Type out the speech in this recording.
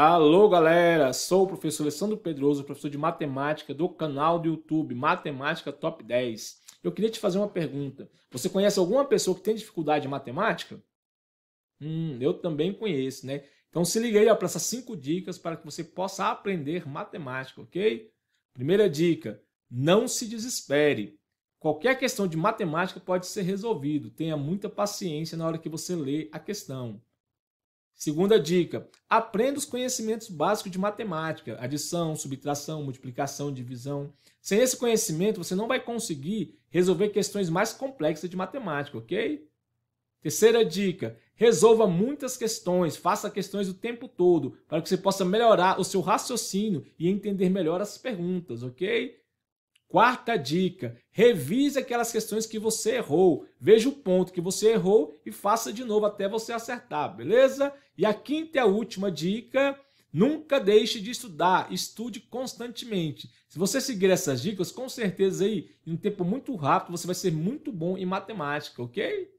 Alô, galera! Sou o professor Alessandro Pedroso, professor de matemática do canal do YouTube Matemática Top 10. Eu queria te fazer uma pergunta. Você conhece alguma pessoa que tem dificuldade em matemática? Hum, eu também conheço, né? Então se liga aí para essas cinco dicas para que você possa aprender matemática, ok? Primeira dica, não se desespere. Qualquer questão de matemática pode ser resolvido. Tenha muita paciência na hora que você lê a questão. Segunda dica: aprenda os conhecimentos básicos de matemática, adição, subtração, multiplicação, divisão. Sem esse conhecimento, você não vai conseguir resolver questões mais complexas de matemática, ok? Terceira dica: resolva muitas questões, faça questões o tempo todo, para que você possa melhorar o seu raciocínio e entender melhor as perguntas, ok? Quarta dica: revise aquelas questões que você errou. Veja o ponto que você errou e faça de novo até você acertar, beleza? E a quinta e a última dica: nunca deixe de estudar, estude constantemente. Se você seguir essas dicas, com certeza aí, em um tempo muito rápido, você vai ser muito bom em matemática, ok?